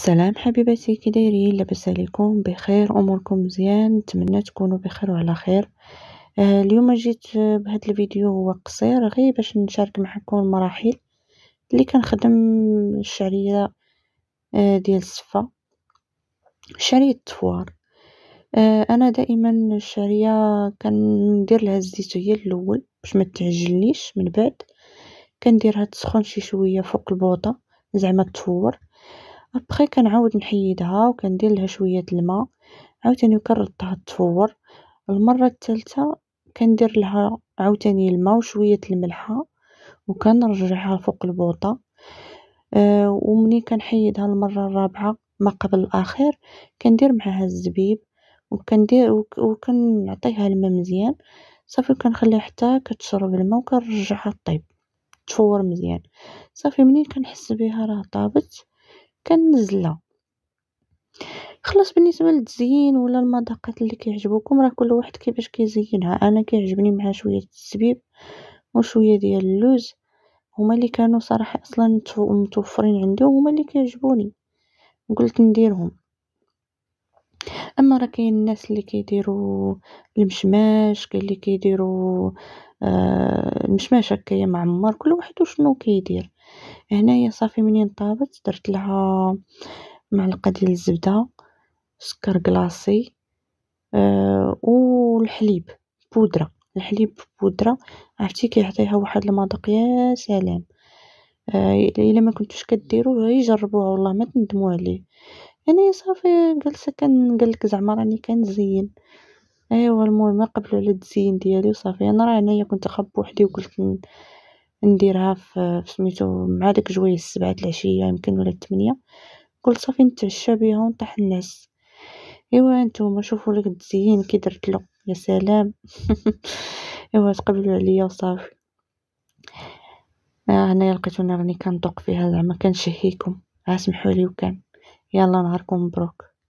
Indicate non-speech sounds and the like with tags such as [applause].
السلام حبيباتي كي دايرين لاباس عليكم بخير اموركم مزيان نتمنى تكونوا بخير وعلى خير آه اليوم جيت بهذا الفيديو هو قصير غير باش نشارك معكم المراحل اللي كنخدم الشعريه آه ديال الصفه شعريه التفوار آه انا دائما الشعريه كندير لها الزيت هي الاول باش ما تعجليش من بعد كنديرها تسخن شي شويه فوق البوطه زعما تفور أبخي كنعاود نحيدها وكنديرلها شوية الما عاوتاني وكنردها تفور المرة التالتة كنديرلها عاوتاني الما وشوية الملحة وكنرجعها فوق البوطة آه، ومني كنحيدها المرة الرابعة ما قبل الاخير كندير معها الزبيب وكندير وكنعطيها الماء مزيان صافي كنخليها حتى كتشرب الماء وكنرجعها طيب تفور مزيان صافي منين كنحس بها راه طابت كنزلها خلاص بالنسبه للتزيين ولا المذاقات اللي كيعجبوكم راه كل واحد كيفاش كيزينها انا كيعجبني معها شويه الزبيب وشويه ديال اللوز هما اللي كانوا صراحه اصلا متوفرين عندي وهما اللي كيعجبوني قلت نديرهم اما راه كاين الناس اللي كيديروا المشماش كاين اللي كيديروا آه المشماش هكايا معمر كل واحد وشنو كيدير هنايا صافي منين طابت درت لها معلقه ديال الزبده سكر كلاصي أه والحليب بودره الحليب بودره عرفتي كيعطيها واحد المذاق يا سلام أه الا ما كنتوش كديروه غير جربوه والله ما تندموا عليه انا صافي جلسه كنقول لك زعما راني كنزين ايوا المهم قبلوا على التزيين ديالي وصافي انا راه هنايا كنت خاب وحدي وقلت نديرها في سميتو مع داك جويز السبعة العشيه يمكن ولا الثمانية قلت صافي نتعشى بيها ونطيح نعس ايوا نتوما شوفوا لك التزيين كي درت له يا سلام [laughs] ايوا تقبلوا عليا وصافي آه هنايا لقيتوني راني كندوق فيها زعما كنشهيكم اسمحوا لي وكان يلا نهاركم مبروك